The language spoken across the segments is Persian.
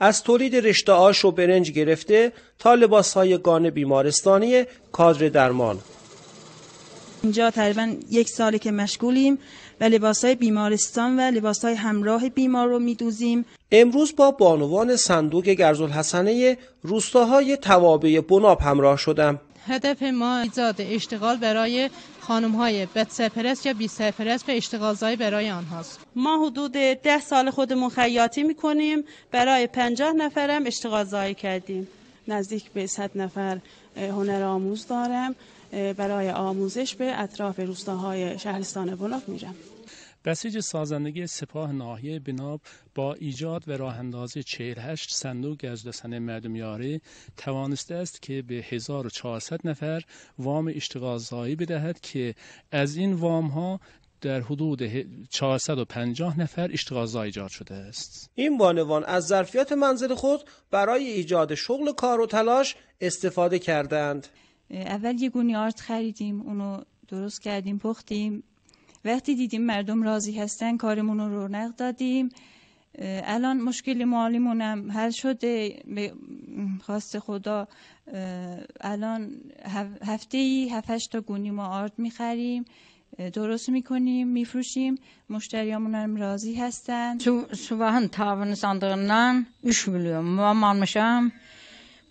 از تولید رشته آش و برنج گرفته تا لباس های گان بیمارستانی کادر درمان اینجا تقریبا یک سالی که مشغولیم و لباس های بیمارستان و لباس های همراه بیمار رو میدوزیم امروز با بانوان صندوق گرزالحسنه روستاهای توابه بناب همراه شدم هدف ما ایجاد اشتغال برای خانم های بد سفرس یا بی به اشتغال زایی برای آنهاست ما حدود ده سال خودمون خیاطی میکنیم برای پنجاه نفرم اشتغال زایی کردیم نزدیک به 100 نفر هنر آموز دارم برای آموزش به اطراف روستاهای شهرستان بلاک میرم بسیج سازندگی سپاه ناحیه بناب با ایجاد و راه اندازی 48 صندوق مردم مردمیاری توانسته است که به 1400 نفر وام زایی بدهد که از این وام ها در حدود 450 نفر اشتغال ایجاد شده است این بانوان از ظرفیت منزل خود برای ایجاد شغل کار و تلاش استفاده کردند اول یه گونی خریدیم اونو درست کردیم پختیم وقتی دیدیم مردم راضی هستن کارمون رو رونق دادیم الان مشکل مالیمون هم حل شده به خواست خدا الان هفته ای تا گونی ما آرد میخریم درست میکنیم میفروشیم مشتریامون هم راضی هستن Subahın تاون sandığından 3 میلیون ما مانمشم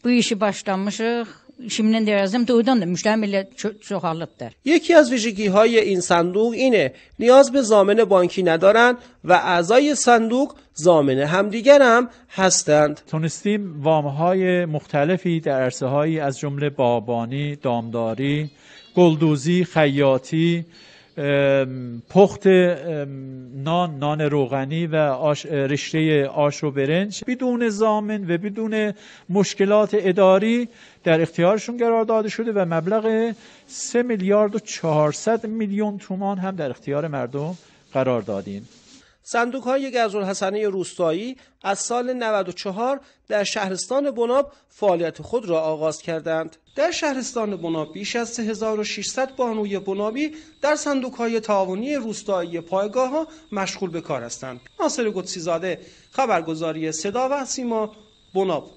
Bu işi در ازم تو اودان خالب ده یکی از ویژگی های این صندوق اینه نیاز به زامن بانکی ندارن و اعضای صندوق زامن همدیگر هم هستند. تونستیم وام های مختلفی در عرصه از جمله بابانی، دامداری، گلدوزی، خیاطی پخت نان نان روغنی و آش، رشته آش و برنج بدون زامن و بدون مشکلات اداری در اختیارشون قرار داده شده و مبلغ 3 میلیارد و 400 میلیون تومان هم در اختیار مردم قرار دادیم صندوق های حسنه روستایی از سال 94 در شهرستان بناب فعالیت خود را آغاز کردند. در شهرستان بناب بیش از 3600 بانوی بنابی در صندوق های تعاونی روستایی پایگاه ها مشغول به کار هستند. ناصر گدسیزاده خبرگزاری صدا و سیما بناب